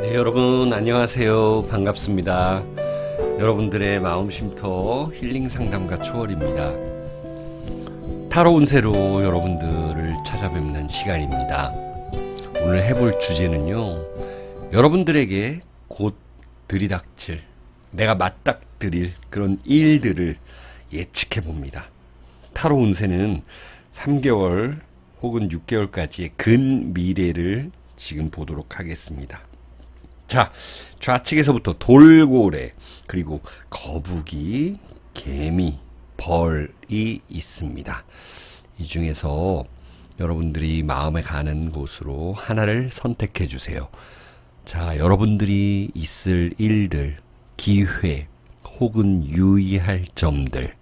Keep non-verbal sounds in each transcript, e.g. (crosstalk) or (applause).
네, 여러분 안녕하세요. 반갑습니다. 여러분들의 마음 쉼터 힐링 상담가 초월입니다. 타로 운세로 여러분들을 찾아뵙는 시간입니다. 오늘 해볼 주제는요. 여러분들에게 곧 들이닥칠 내가 맞닥뜨릴 그런 일들을 예측해 봅니다. 타로 운세는 3개월 혹은 6개월까지의 근 미래를 지금 보도록 하겠습니다. 자, 좌측에서부터 돌고래, 그리고 거북이, 개미, 벌이 있습니다. 이 중에서 여러분들이 마음에 가는 곳으로 하나를 선택해 주세요. 자, 여러분들이 있을 일들, 기회, 혹은 유의할 점들,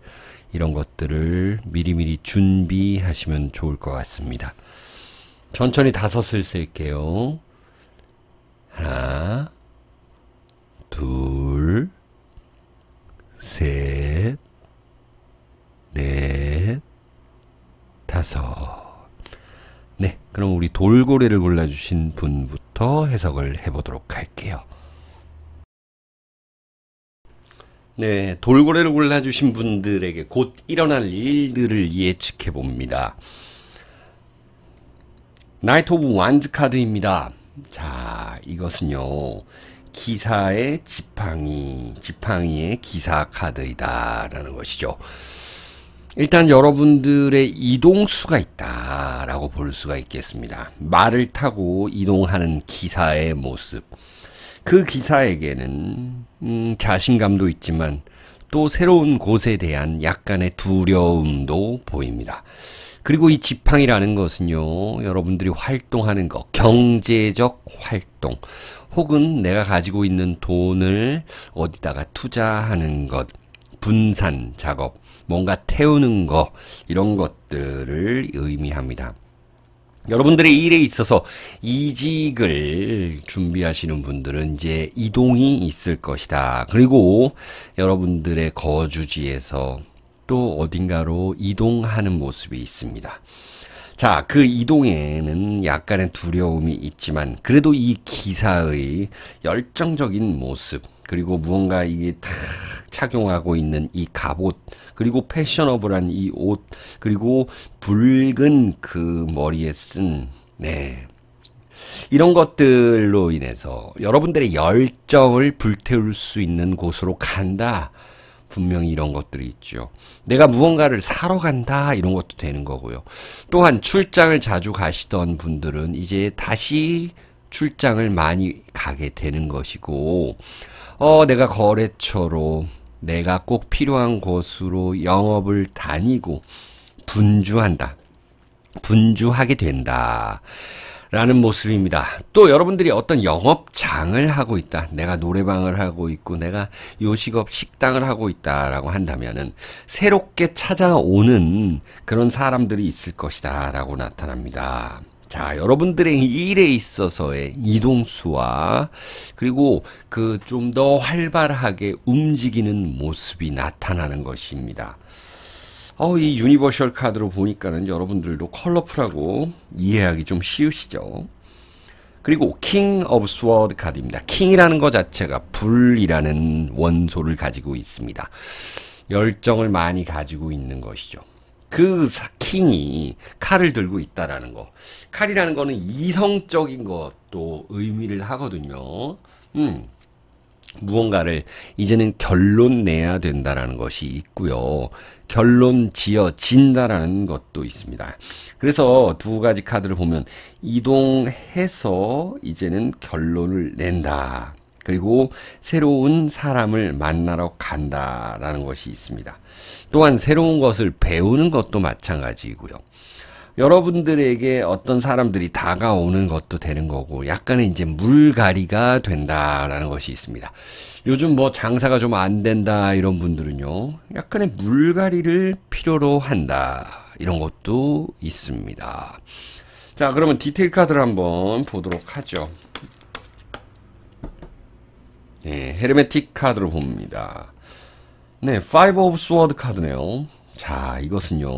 이런 것들을 미리미리 준비하시면 좋을 것 같습니다. 천천히 다 섰을 쓸게요. 하나, 둘, 셋, 넷, 다섯. 네, 그럼 우리 돌고래를 골라주신 분부터 해석을 해보도록 할게요. 네, 돌고래를 골라주신 분들에게 곧 일어날 일들을 예측해 봅니다. 나이트 오브 완즈 카드입니다. 자, 이것은요. 기사의 지팡이, 지팡이의 기사 카드이다라는 것이죠. 일단 여러분들의 이동수가 있다라고 볼 수가 있겠습니다. 말을 타고 이동하는 기사의 모습. 그 기사에게는 음, 자신감도 있지만 또 새로운 곳에 대한 약간의 두려움도 보입니다. 그리고 이 지팡이라는 것은요, 여러분들이 활동하는 것, 경제적 활동, 혹은 내가 가지고 있는 돈을 어디다가 투자하는 것, 분산 작업, 뭔가 태우는 것, 이런 것들을 의미합니다. 여러분들의 일에 있어서 이직을 준비하시는 분들은 이제 이동이 있을 것이다. 그리고 여러분들의 거주지에서 또 어딘가로 이동하는 모습이 있습니다. 자, 그 이동에는 약간의 두려움이 있지만 그래도 이 기사의 열정적인 모습 그리고 무언가 이게 탁 착용하고 있는 이 갑옷 그리고 패셔너블한 이 옷 그리고 붉은 그 머리에 쓴 네. 이런 것들로 인해서 여러분들의 열정을 불태울 수 있는 곳으로 간다. 분명히 이런 것들이 있죠. 내가 무언가를 사러 간다 이런 것도 되는 거고요. 또한 출장을 자주 가시던 분들은 이제 다시 출장을 많이 가게 되는 것이고 어 내가 거래처로 내가 꼭 필요한 곳으로 영업을 다니고 분주한다. 분주하게 된다. 라는 모습입니다. 또 여러분들이 어떤 영업장을 하고 있다. 내가 노래방을 하고 있고 내가 요식업 식당을 하고 있다라고 한다면은 새롭게 찾아오는 그런 사람들이 있을 것이다라고 나타납니다. 자, 여러분들의 일에 있어서의 이동수와 그리고 그 좀 더 활발하게 움직이는 모습이 나타나는 것입니다. 어, 이 유니버셜 카드로 보니까는 여러분들도 컬러풀하고 이해하기 좀 쉬우시죠. 그리고 킹 오브 스워드 카드입니다. 킹이라는 것 자체가 불이라는 원소를 가지고 있습니다. 열정을 많이 가지고 있는 것이죠. 그 킹이 칼을 들고 있다라는 거. 칼이라는 거는 이성적인 것도 의미를 하거든요. 음. 무언가를 이제는 결론 내야 된다라는 것이 있고요. 결론 지어진다라는 것도 있습니다. 그래서 두 가지 카드를 보면 이동해서 이제는 결론을 낸다. 그리고 새로운 사람을 만나러 간다라는 것이 있습니다. 또한 새로운 것을 배우는 것도 마찬가지이고요. 여러분들에게 어떤 사람들이 다가오는 것도 되는 거고 약간의 이제 물갈이가 된다라는 것이 있습니다. 요즘 뭐 장사가 좀 안 된다 이런 분들은요. 약간의 물갈이를 필요로 한다. 이런 것도 있습니다. 자, 그러면 디테일 카드를 한번 보도록 하죠. 네, 헤르메틱 카드로 봅니다. 네, 5이브 오브 스워드 카드네요. 자, 이것은요.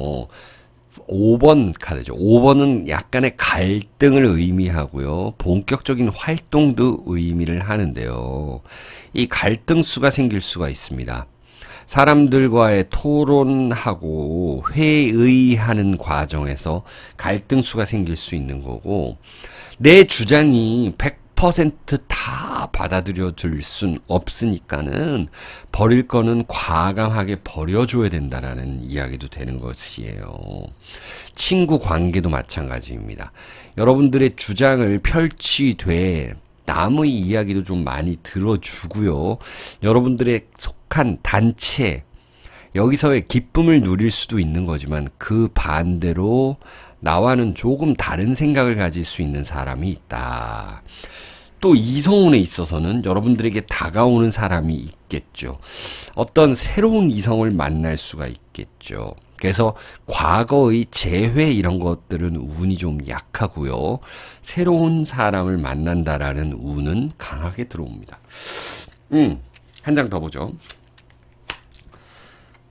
5번 카드죠. 5번은 약간의 갈등을 의미하고요. 본격적인 활동도 의미를 하는데요. 이 갈등수가 생길 수가 있습니다. 사람들과의 토론하고 회의하는 과정에서 갈등수가 생길 수 있는 거고, 내 주장이 100%다 받아들여 줄 순 없으니까는 버릴 거는 과감하게 버려줘야 된다라는 이야기도 되는 것이에요. 친구 관계도 마찬가지입니다. 여러분들의 주장을 펼치되 남의 이야기도 좀 많이 들어주고요. 여러분들의 속한 단체, 여기서의 기쁨을 누릴 수도 있는 거지만 그 반대로 나와는 조금 다른 생각을 가질 수 있는 사람이 있다. 또 이성운에 있어서는 여러분들에게 다가오는 사람이 있겠죠. 어떤 새로운 이성을 만날 수가 있겠죠. 그래서 과거의 재회 이런 것들은 운이 좀 약하고요. 새로운 사람을 만난다라는 운은 강하게 들어옵니다. 음, 한 장 더 보죠.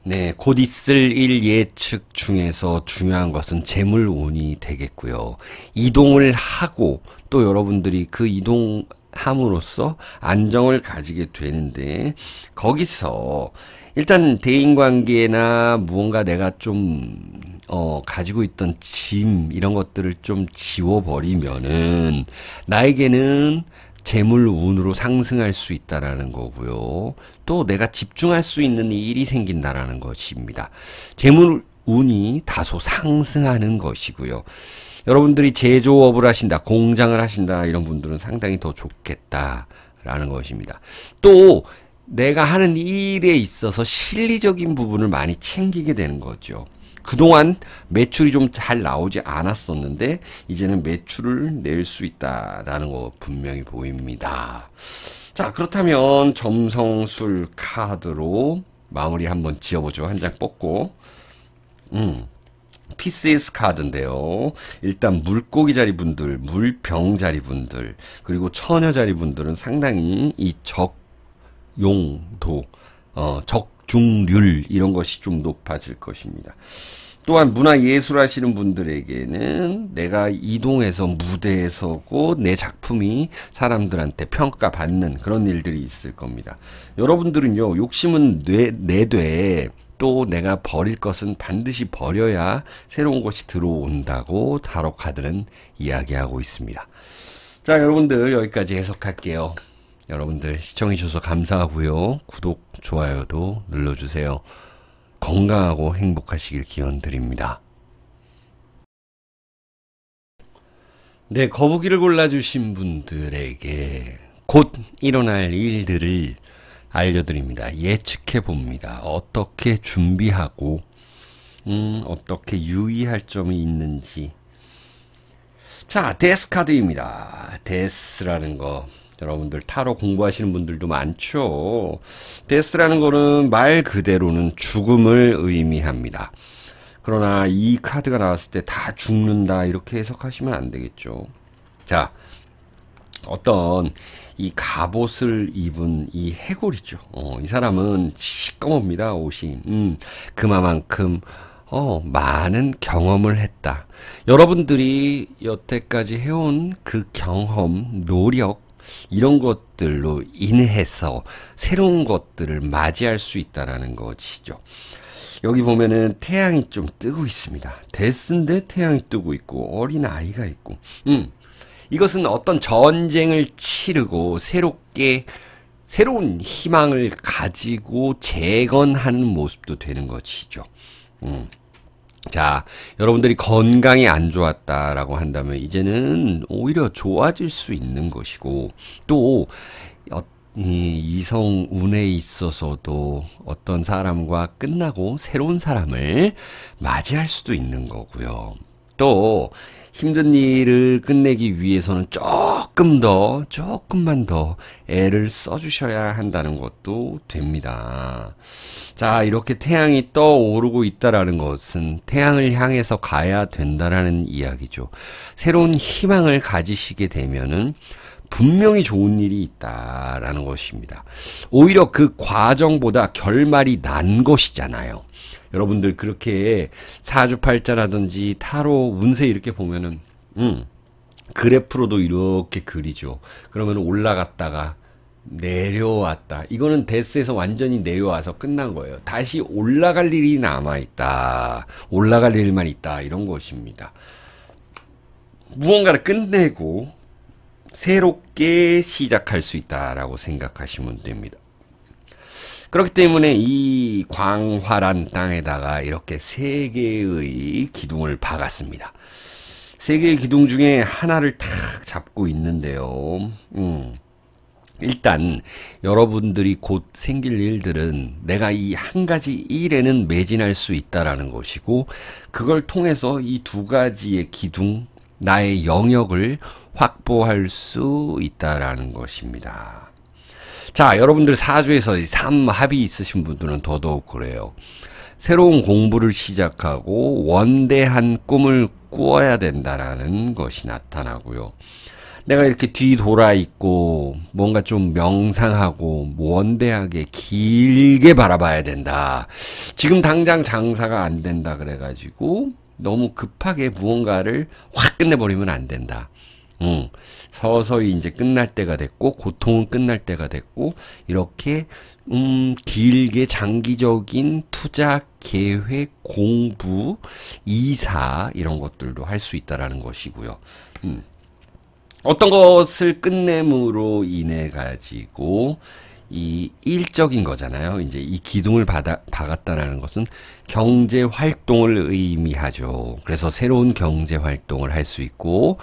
네, 곧 있을 일 예측 중에서 중요한 것은 재물운이 되겠고요. 이동을 하고 또 여러분들이 그 이동 함으로써 안정을 가지게 되는데 거기서 일단 대인관계나 무언가 내가 좀 어, 가지고 있던 짐 이런 것들을 좀 지워버리면은 나에게는 재물 운으로 상승할 수 있다라는 거고요. 또 내가 집중할 수 있는 일이 생긴다라는 것입니다. 재물 운이 다소 상승하는 것이고요. 여러분들이 제조업을 하신다, 공장을 하신다 이런 분들은 상당히 더 좋겠다라는 것입니다. 또 내가 하는 일에 있어서 실리적인 부분을 많이 챙기게 되는 거죠. 그동안 매출이 좀 잘 나오지 않았었는데 이제는 매출을 낼 수 있다라는 거 분명히 보입니다. 자, 그렇다면 점성술 카드로 마무리 한번 지어보죠. 한 장 뽑고. 음. PCS 카드인데요. 일단 물고기 자리 분들, 물병 자리 분들, 그리고 처녀 자리 분들은 상당히 이 적용도 어, 적중률 이런 것이 좀 높아질 것입니다. 또한 문화 예술 하시는 분들에게는 내가 이동해서 무대에 서고 내 작품이 사람들한테 평가받는 그런 일들이 있을 겁니다. 여러분들은요, 욕심은 뇌, 내되 또 내가 버릴 것은 반드시 버려야 새로운 것이 들어온다고 타로 카드는 이야기하고 있습니다. 자, 여러분들 여기까지 해석할게요. 여러분들 시청해주셔서 감사하고요. 구독, 좋아요도 눌러주세요. 건강하고 행복하시길 기원 드립니다. 네, 거북이를 골라주신 분들에게 곧 일어날 일들을 알려드립니다. 예측해 봅니다. 어떻게 준비하고, 음, 어떻게 유의할 점이 있는지. 자, 데스 카드입니다. 데스라는 거. 여러분들 타로 공부하시는 분들도 많죠. 데스라는 거는 말 그대로는 죽음을 의미합니다. 그러나 이 카드가 나왔을 때 다 죽는다 이렇게 해석하시면 안 되겠죠. 자, 어떤 이 갑옷을 입은 이 해골이죠. 어, 이 사람은 시꺼멉니다 옷이. 음, 그만큼 어, 많은 경험을 했다. 여러분들이 여태까지 해온 그 경험, 노력, 이런 것들로 인해서 새로운 것들을 맞이할 수 있다라는 것이죠. 여기 보면은 태양이 좀 뜨고 있습니다. 데스인데 태양이 뜨고 있고 어린 아이가 있고. 음. 이것은 어떤 전쟁을 치르고 새롭게 새로운 희망을 가지고 재건하는 모습도 되는 것이죠. 음. 자, 여러분들이 건강이 안 좋았다라고 한다면 이제는 오히려 좋아질 수 있는 것이고 또 어, 이성 운에 있어서도 어떤 사람과 끝나고 새로운 사람을 맞이할 수도 있는 거고요. 또 힘든 일을 끝내기 위해서는 조금 더, 조금만 더 애를 써주셔야 한다는 것도 됩니다. 자, 이렇게 태양이 떠오르고 있다라는 것은 태양을 향해서 가야 된다라는 이야기죠. 새로운 희망을 가지시게 되면은 분명히 좋은 일이 있다라는 것입니다. 오히려 그 과정보다 결말이 난 것이잖아요. 여러분들 그렇게 사주팔자라든지 타로 운세 이렇게 보면은 음 그래프로도 이렇게 그리죠. 그러면 올라갔다가 내려왔다. 이거는 데스에서 완전히 내려와서 끝난 거예요. 다시 올라갈 일이 남아있다. 올라갈 일만 있다. 이런 것입니다. 무언가를 끝내고 새롭게 시작할 수 있다라고 생각하시면 됩니다. 그렇기 때문에 이 광활한 땅에다가 이렇게 세 개의 기둥을 박았습니다. 세 개의 기둥 중에 하나를 탁 잡고 있는데요. 음. 일단 여러분들이 곧 생길 일들은 내가 이 한 가지 일에는 매진할 수 있다라는 것이고 그걸 통해서 이 두 가지의 기둥 나의 영역을 확보할 수 있다라는 것입니다. 자, 여러분들 사주에서 삶 합이 있으신 분들은 더더욱 그래요. 새로운 공부를 시작하고 원대한 꿈을 꾸어야 된다라는 것이 나타나고요. 내가 이렇게 뒤돌아 있고 뭔가 좀 명상하고 원대하게 길게 바라봐야 된다. 지금 당장 장사가 안 된다 그래가지고 너무 급하게 무언가를 확 끝내버리면 안 된다. 응. 어, 서서히 이제 끝날 때가 됐고 고통은 끝날 때가 됐고 이렇게 음 길게 장기적인 투자 계획 공부 이사 이런 것들도 할 수 있다라는 것이고요. 음. 어떤 것을 끝냄으로 인해 가지고 이 일적인 거잖아요. 이제 이 기둥을 받아, 박았다라는 것은 경제 활동을 의미하죠. 그래서 새로운 경제 활동을 할 수 있고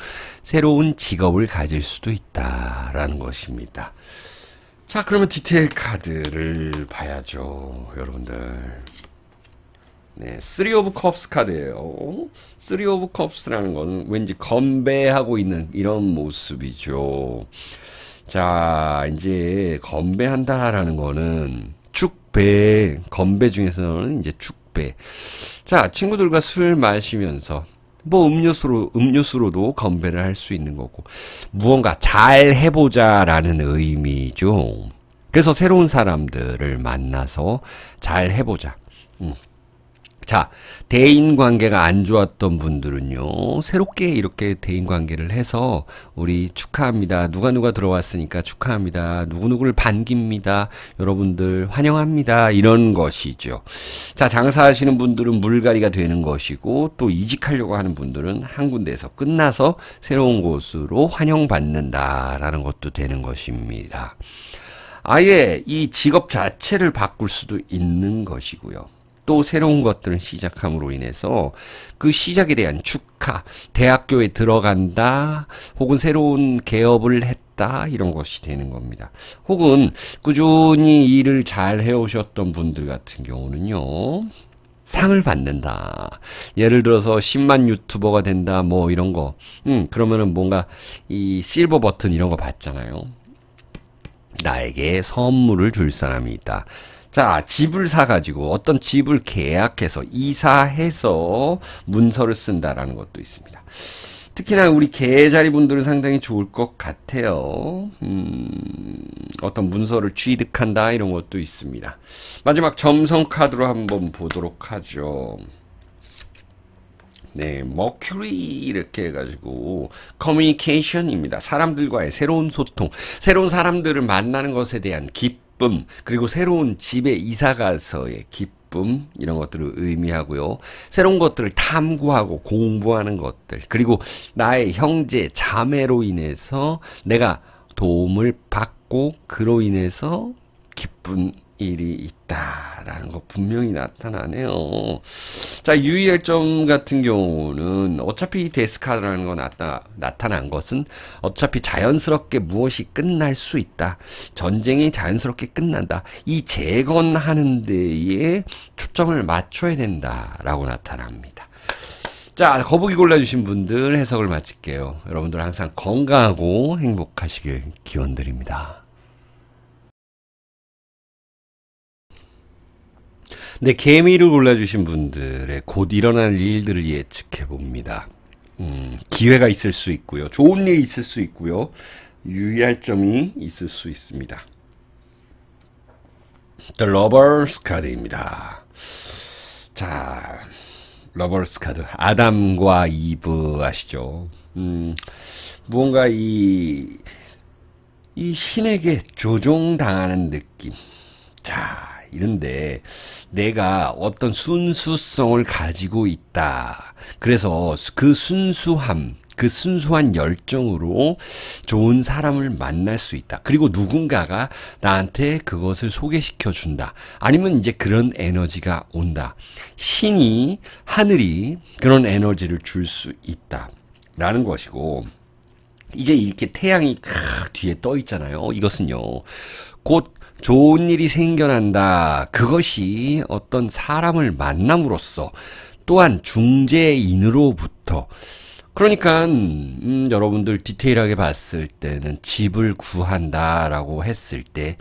새로운 직업을 가질 수도 있다라는 것입니다. 자, 그러면 디테일 카드를 봐야죠, 여러분들. 네, 쓰리 오브 컵스 카드예요. 쓰리 오브 컵스라는 건 왠지 건배하고 있는 이런 모습이죠. 자, 이제 건배한다라는 거는 축배, 건배 중에서는 이제 축배. 자, 친구들과 술 마시면서 뭐 음료수로 음료수로도 건배를 할 수 있는 거고 무언가 잘 해보자라는 의미죠. 그래서 새로운 사람들을 만나서 잘 해보자. 음. 자, 대인 관계가 안 좋았던 분들은요, 새롭게 이렇게 대인 관계를 해서, 우리 축하합니다. 누가 누가 들어왔으니까 축하합니다. 누구누구를 반깁니다. 여러분들 환영합니다. 이런 것이죠. 자, 장사하시는 분들은 물갈이가 되는 것이고, 또 이직하려고 하는 분들은 한 군데에서 끝나서 새로운 곳으로 환영받는다라는 것도 되는 것입니다. 아예 이 직업 자체를 바꿀 수도 있는 것이고요. 또 새로운 것들을 시작함으로 인해서 그 시작에 대한 축하, 대학교에 들어간다, 혹은 새로운 개업을 했다, 이런 것이 되는 겁니다. 혹은 꾸준히 일을 잘 해오셨던 분들 같은 경우는요, 상을 받는다. 예를 들어서 10만 유튜버가 된다, 뭐 이런 거. 음, 그러면은 뭔가 이 실버 버튼 이런 거 받잖아요. 나에게 선물을 줄 사람이 있다. 자, 집을 사가지고 어떤 집을 계약해서 이사해서 문서를 쓴다라는 것도 있습니다. 특히나 우리 계자리 분들은 상당히 좋을 것 같아요. 음, 어떤 문서를 취득한다 이런 것도 있습니다. 마지막 점성 카드로 한번 보도록 하죠. 네, 머큐리 이렇게 해가지고 커뮤니케이션입니다. 사람들과의 새로운 소통, 새로운 사람들을 만나는 것에 대한 깊 기쁨, 그리고 새로운 집에 이사가서의 기쁨, 이런 것들을 의미하고요. 새로운 것들을 탐구하고 공부하는 것들, 그리고 나의 형제, 자매로 인해서 내가 도움을 받고, 그로 인해서 기쁨, 일이 있다라는 거 분명히 나타나네요. 자, 유의할 점 같은 경우는 어차피 데스카드라는 거 나타, 나타난 것은 어차피 자연스럽게 무엇이 끝날 수 있다. 전쟁이 자연스럽게 끝난다. 이 재건하는 데에 초점을 맞춰야 된다라고 나타납니다. 자, 거북이 골라주신 분들 해석을 마칠게요. 여러분들 항상 건강하고 행복하시길 기원드립니다. 근데 개미를 골라주신 분들의 곧 일어날 일들을 예측해 봅니다. 음, 기회가 있을 수 있고요. 좋은 일이 있을 수 있고요. 유의할 점이 있을 수 있습니다. The Lovers 카드입니다. 자, 러버스 카드. 아담과 이브 아시죠? 음, 무언가 이, 이 신에게 조종당하는 느낌. 자, 이런데 내가 어떤 순수성을 가지고 있다. 그래서 그 순수함, 그 순수한 열정으로 좋은 사람을 만날 수 있다. 그리고 누군가가 나한테 그것을 소개시켜 준다. 아니면 이제 그런 에너지가 온다. 신이, 하늘이 그런 에너지를 줄 수 있다. 라는 것이고, 이제 이렇게 태양이 캬 뒤에 떠 있잖아요. 이것은요. 곧 좋은 일이 생겨난다. 그것이 어떤 사람을 만남으로써 또한 중재인으로부터 그러니까 음, 여러분들 디테일하게 봤을 때는 집을 구한다라고 했을 때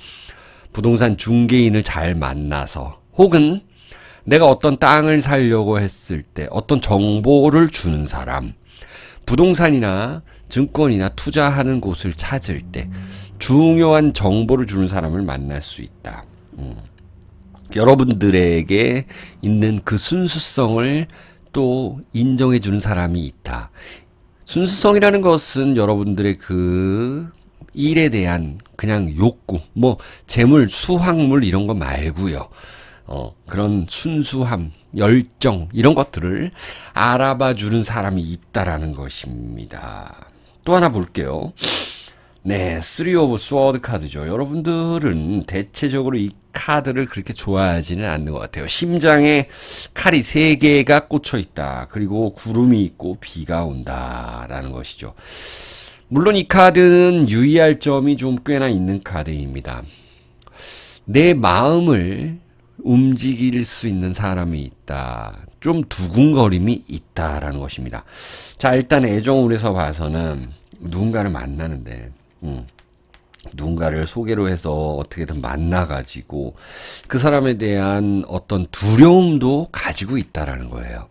부동산 중개인을 잘 만나서 혹은 내가 어떤 땅을 살려고 했을 때 어떤 정보를 주는 사람 부동산이나 증권이나 투자하는 곳을 찾을 때 중요한 정보를 주는 사람을 만날 수 있다. 음. 여러분들에게 있는 그 순수성을 또 인정해 주는 사람이 있다. 순수성이라는 것은 여러분들의 그 일에 대한 그냥 욕구, 뭐 재물, 수확물 이런 거 말고요. 어, 그런 순수함, 열정 이런 것들을 알아봐 주는 사람이 있다라는 것입니다. 또 하나 볼게요. 네, 3 오브 스워드 카드죠. 여러분들은 대체적으로 이 카드를 그렇게 좋아하지는 않는 것 같아요. 심장에 칼이 3개가 꽂혀 있다. 그리고 구름이 있고 비가 온다라는 것이죠. 물론 이 카드는 유의할 점이 좀 꽤나 있는 카드입니다. 내 마음을 움직일 수 있는 사람이 있다. 좀 두근거림이 있다라는 것입니다. 자, 일단 애정울에서 봐서는 누군가를 만나는데 누군가를 소개로 해서 어떻게든 만나가지고 그 사람에 대한 어떤 두려움도 가지고 있다라는 거예요.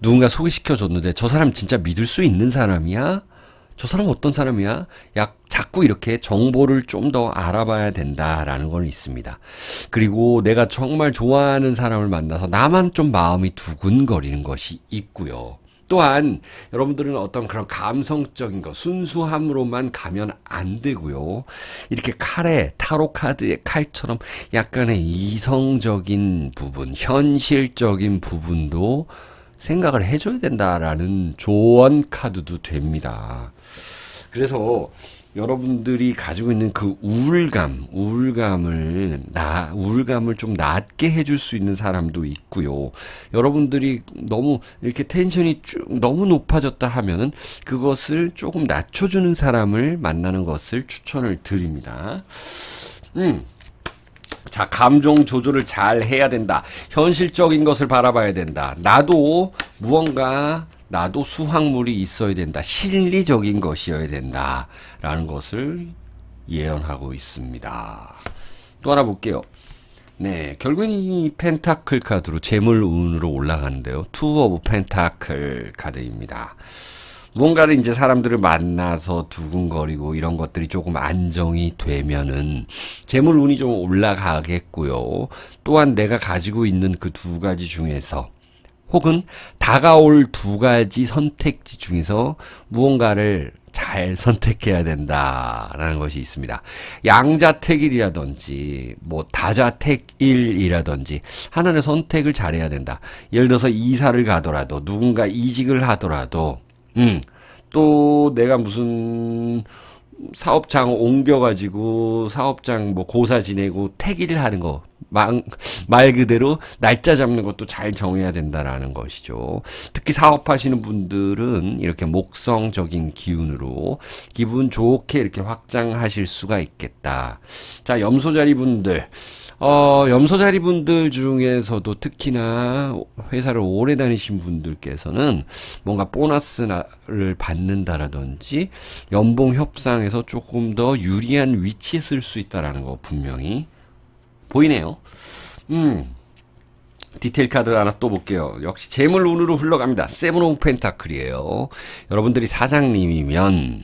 누군가 소개시켜줬는데 저 사람 진짜 믿을 수 있는 사람이야? 저 사람 어떤 사람이야? 약 자꾸 이렇게 정보를 좀 더 알아봐야 된다라는 건 있습니다. 그리고 내가 정말 좋아하는 사람을 만나서 나만 좀 마음이 두근거리는 것이 있고요. 또한 여러분들은 어떤 그런 감성적인 것, 순수함으로만 가면 안 되고요. 이렇게 칼에, 타로 카드의 칼처럼 약간의 이성적인 부분, 현실적인 부분도 생각을 해줘야 된다라는 조언 카드도 됩니다. 그래서 여러분들이 가지고 있는 그 우울감, 우울감을 나 우울감을 좀 낮게 해줄 수 있는 사람도 있고요. 여러분들이 너무 이렇게 텐션이 쭉 너무 높아졌다 하면은 그것을 조금 낮춰주는 사람을 만나는 것을 추천을 드립니다. 음. 자, 감정 조절을 잘 해야 된다. 현실적인 것을 바라봐야 된다. 나도 무언가 나도 수확물이 있어야 된다. 실리적인 것이어야 된다. 라는 것을 예언하고 있습니다. 또 하나 볼게요. 네, 결국엔 이 펜타클 카드로 재물 운으로 올라가는데요. 투 오브 펜타클 카드입니다. 무언가를 이제 사람들을 만나서 두근거리고 이런 것들이 조금 안정이 되면은 재물 운이 좀 올라가겠고요. 또한 내가 가지고 있는 그 두 가지 중에서 혹은 다가올 두 가지 선택지 중에서 무언가를 잘 (laughs) 선택해야 된다라는 것이 있습니다. 양자택일이라든지 뭐 다자택일이라든지 하나는 선택을 잘해야 된다. 예를 들어서 이사를 가더라도 누군가 이직을 하더라도 음, 또 내가 무슨 사업장 옮겨가지고 사업장 뭐 고사 지내고 택일을 하는 거 말, 그대로 날짜 잡는 것도 잘 정해야 된다라는 것이죠. 특히 사업하시는 분들은 이렇게 목성적인 기운으로 기분 좋게 이렇게 확장하실 수가 있겠다. 자, 염소자리 분들. 어, 염소자리 분들 중에서도 특히나 회사를 오래 다니신 분들께서는 뭔가 보너스를 받는다라든지 연봉 협상에서 조금 더 유리한 위치에 쓸 수 있다라는 거 분명히 보이네요. 음. 디테일 카드 하나 또 볼게요. 역시 재물 운으로 흘러갑니다. 세븐 오브 펜타클이에요. 여러분들이 사장님이면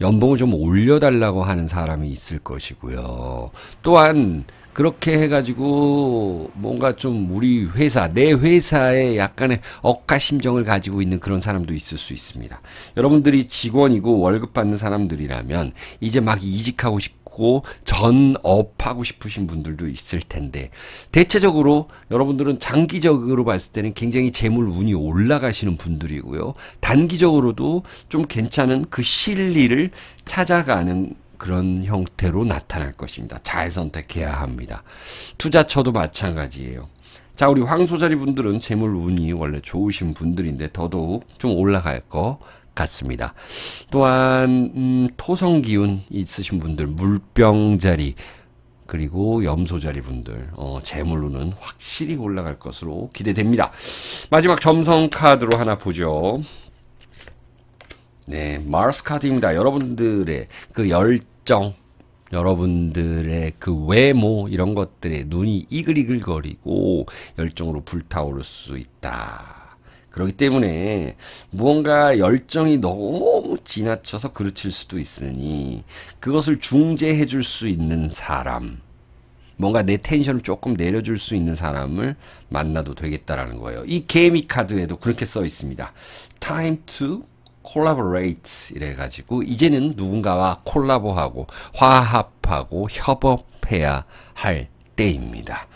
연봉을 좀 올려달라고 하는 사람이 있을 것이고요. 또한 그렇게 해가지고 뭔가 좀 우리 회사, 내 회사에 약간의 억가심정을 가지고 있는 그런 사람도 있을 수 있습니다. 여러분들이 직원이고 월급 받는 사람들이라면 이제 막 이직하고 싶고 전업하고 싶으신 분들도 있을 텐데 대체적으로 여러분들은 장기적으로 봤을 때는 굉장히 재물 운이 올라가시는 분들이고요. 단기적으로도 좀 괜찮은 그 실리를 찾아가는 그런 형태로 나타날 것입니다. 잘 선택해야 합니다. 투자처도 마찬가지예요. 자, 우리 황소자리 분들은 재물 운이 원래 좋으신 분들인데 더더욱 좀 올라갈 것 같습니다. 또한 음, 토성 기운 있으신 분들, 물병 자리 그리고 염소 자리 분들 어, 재물 운은 확실히 올라갈 것으로 기대됩니다. 마지막 점성 카드로 하나 보죠. 네, 마르스 카드입니다. 여러분들의 그 열정, 여러분들의 그 외모 이런 것들에 눈이 이글이글거리고 열정으로 불타오를 수 있다. 그렇기 때문에 무언가 열정이 너무 지나쳐서 그르칠 수도 있으니 그것을 중재해 줄 수 있는 사람 뭔가 내 텐션을 조금 내려줄 수 있는 사람을 만나도 되겠다라는 거예요. 이 개미 카드에도 그렇게 써 있습니다. Time to collaborate 이래가지고 이제는 누군가와 콜라보하고 화합하고 협업해야 할 때입니다.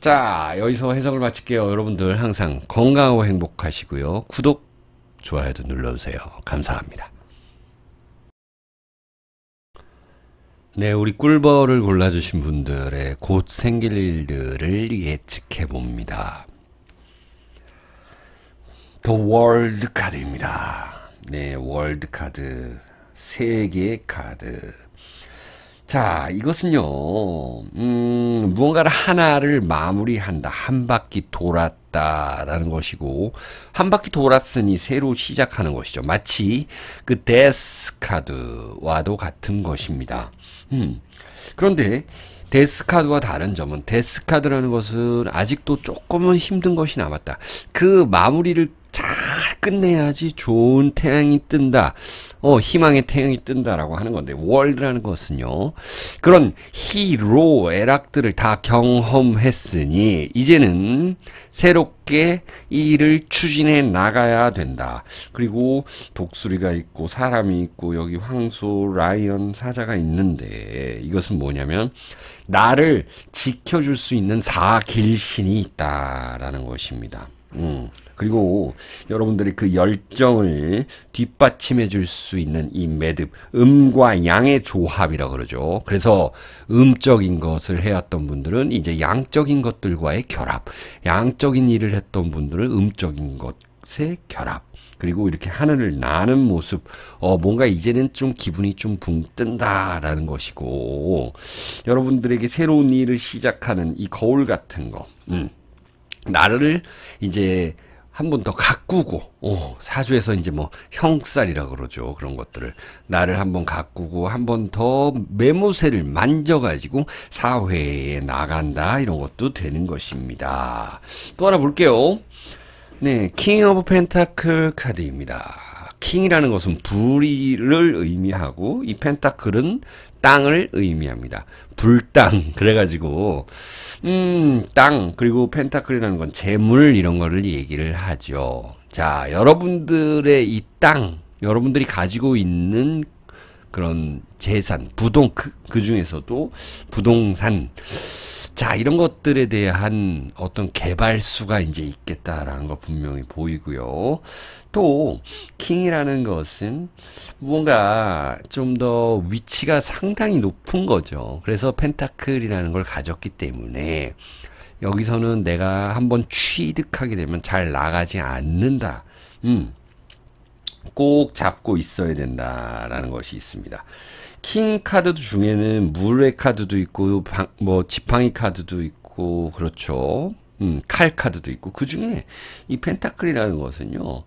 자 여기서 해석을 마칠게요. 여러분들 항상 건강하고 행복하시고요. 구독, 좋아요도 눌러주세요. 감사합니다. 네, 우리 꿀벌을 골라주신 분들의 곧 생길 일들을 예측해 봅니다. The World c a 입니다 네, 월드 카드. 세계 카드. 자, 이것은요, 음, 무언가를 하나를 마무리한다. 한 바퀴 돌았다. 라는 것이고, 한 바퀴 돌았으니 새로 시작하는 것이죠. 마치 그 데스 카드와도 같은 것입니다. 음, 그런데, 데스 카드와 다른 점은 데스 카드라는 것은 아직도 조금은 힘든 것이 남았다. 그 마무리를 잘 끝내야지 좋은 태양이 뜬다. 어, 희망의 태양이 뜬다라고 하는 건데 월드라는 것은요. 그런 히로 애락들을 다 경험했으니 이제는 새롭게 일을 추진해 나가야 된다. 그리고 독수리가 있고 사람이 있고 여기 황소, 라이언, 사자가 있는데 이것은 뭐냐면 나를 지켜줄 수 있는 사길신이 있다라는 것입니다. 음. 그리고 여러분들이 그 열정을 뒷받침해 줄 수 있는 이 매듭, 음과 양의 조합이라 고 그러죠. 그래서 음적인 것을 해왔던 분들은 이제 양적인 것들과의 결합, 양적인 일을 했던 분들은 음적인 것의 결합, 그리고 이렇게 하늘을 나는 모습, 어, 뭔가 이제는 좀 기분이 좀 붕 뜬다라는 것이고, 여러분들에게 새로운 일을 시작하는 이 거울 같은 거, 음. 나를 이제 한번더 가꾸고 오, 사주에서 이제 뭐 형살이라고 그러죠 그런 것들을 나를 한번 가꾸고 한 번더 매무새를 만져가지고 사회에 나간다 이런 것도 되는 것입니다. 또 하나 볼게요. 네, 킹 오브 펜타클 카드입니다. 킹이라는 것은 불의를 의미하고 이 펜타클은 땅을 의미합니다. 불땅 (laughs) 그래가지고 음땅 그리고 펜타클이라는 건 재물 이런 거를 얘기를 하죠. 자 여러분들의 이땅 여러분들이 가지고 있는 그런 재산 부동 그, 그 중에서도 부동산 자, 이런 것들에 대한 어떤 개발수가 이제 있겠다라는 거 분명히 보이고요. 또, 킹이라는 것은 뭔가 좀 더 위치가 상당히 높은 거죠. 그래서 펜타클이라는 걸 가졌기 때문에 여기서는 내가 한번 취득하게 되면 잘 나가지 않는다. 음. 꼭 잡고 있어야 된다라는 것이 있습니다. 킹 카드 중에는 물의 카드도 있고 방, 뭐 지팡이 카드도 있고 그렇죠. 음, 칼 카드도 있고 그 중에 이 펜타클이라는 것은요.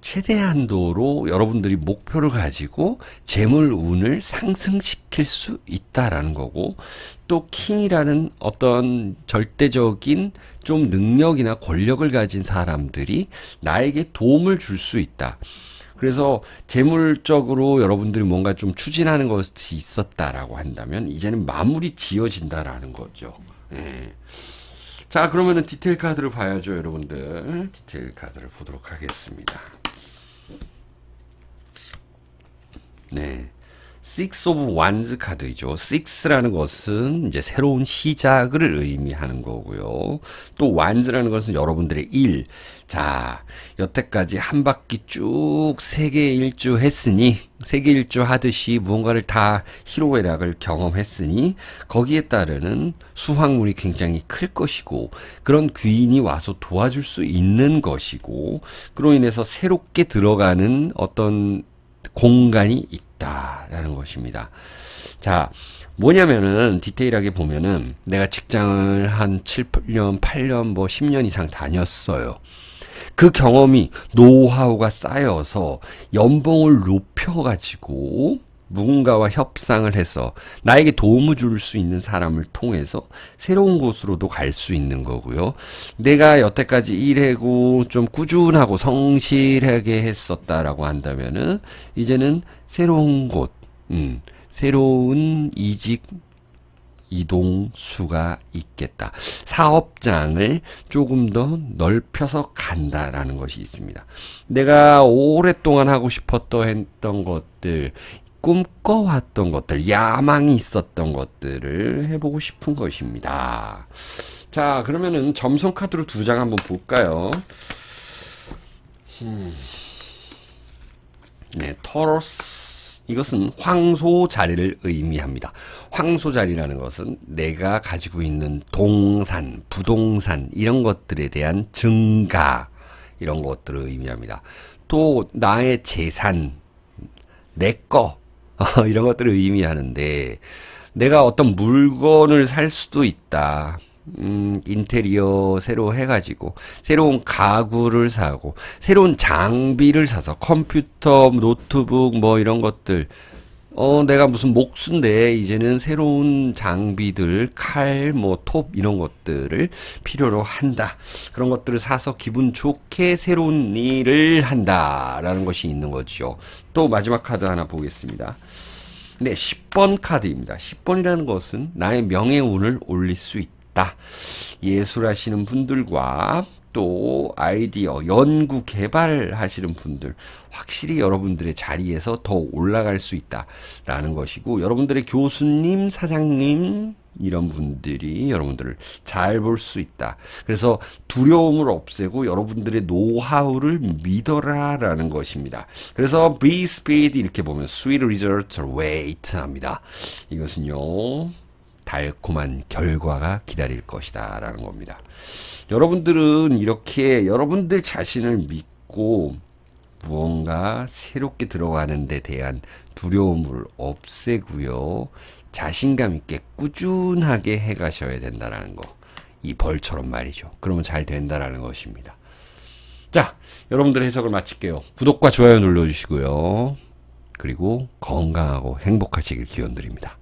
최대한도로 여러분들이 목표를 가지고 재물 운을 상승시킬 수 있다라는 거고 또 킹이라는 어떤 절대적인 좀 능력이나 권력을 가진 사람들이 나에게 도움을 줄 수 있다. 그래서 재물적으로 여러분들이 뭔가 좀 추진하는 것이 있었다라고 한다면 이제는 마무리 지어진다라는 거죠. 예. 자 그러면은 디테일 카드를 봐야죠 여러분들 디테일 카드를 보도록 하겠습니다. 네. Six of Wands 카드이죠. Six라는 것은 이제 새로운 시작을 의미하는 거고요. 또 Wands라는 것은 여러분들의 일. 자, 여태까지 한 바퀴 쭉 세계 일주 했으니, 세계 일주 하듯이 무언가를 다 희로애락을 경험했으니, 거기에 따르는 수확물이 굉장히 클 것이고, 그런 귀인이 와서 도와줄 수 있는 것이고, 그로 인해서 새롭게 들어가는 어떤 공간이 있고, 있다라는 것입니다. 자, 뭐냐면은 디테일하게 보면은 내가 직장을 한 7, 8년, 8년 뭐 10년 이상 다녔어요. 그 경험이 노하우가 쌓여서 연봉을 높여가지고 누군가와 협상을 해서 나에게 도움을 줄 수 있는 사람을 통해서 새로운 곳으로도 갈 수 있는 거고요. 내가 여태까지 일하고 좀 꾸준하고 성실하게 했었다라고 한다면은 이제는 새로운 곳, 음, 새로운 이직 이동 수가 있겠다. 사업장을 조금 더 넓혀서 간다라는 것이 있습니다. 내가 오랫동안 하고 싶었던 것들, 꿈꿔왔던 것들, 야망이 있었던 것들을 해보고 싶은 것입니다. 자, 그러면은 점성 카드로 두 장 한번 볼까요? 음. 네, 터러스. 이것은 황소 자리를 의미합니다. 황소 자리라는 것은 내가 가지고 있는 동산, 부동산, 이런 것들에 대한 증가, 이런 것들을 의미합니다. 또, 나의 재산, 내 거, (laughs) 어, 이런 것들을 의미하는데 내가 어떤 물건을 살 수도 있다. 음, 인테리어 새로 해가지고, 새로운 가구를 사고, 새로운 장비를 사서, 컴퓨터, 노트북, 뭐 이런 것들. 어, 내가 무슨 목수인데, 이제는 새로운 장비들, 칼, 뭐, 톱, 이런 것들을 필요로 한다. 그런 것들을 사서 기분 좋게 새로운 일을 한다. 라는 것이 있는 거죠. 또 마지막 카드 하나 보겠습니다. 네, 10번 카드입니다. 10번이라는 것은 나의 명예운을 올릴 수 있다. 예술하시는 분들과 또 아이디어, 연구 개발하시는 분들, 확실히 여러분들의 자리에서 더 올라갈 수 있다라는 것이고, 여러분들의 교수님, 사장님, 이런 분들이 여러분들을 잘 볼 수 있다. 그래서 두려움을 없애고 여러분들의 노하우를 믿어라라는 것입니다. 그래서 be speed 이렇게 보면 sweet result wait 합니다. 이것은요. 달콤한 결과가 기다릴 것이다라는 겁니다. 여러분들은 이렇게 여러분들 자신을 믿고 무언가 새롭게 들어가는 데 대한 두려움을 없애고요. 자신감 있게 꾸준하게 해 가셔야 된다라는 거. 이 벌처럼 말이죠. 그러면 잘 된다라는 것입니다. 자, 여러분들 해석을 마칠게요. 구독과 좋아요 눌러주시고요. 그리고 건강하고 행복하시길 기원드립니다.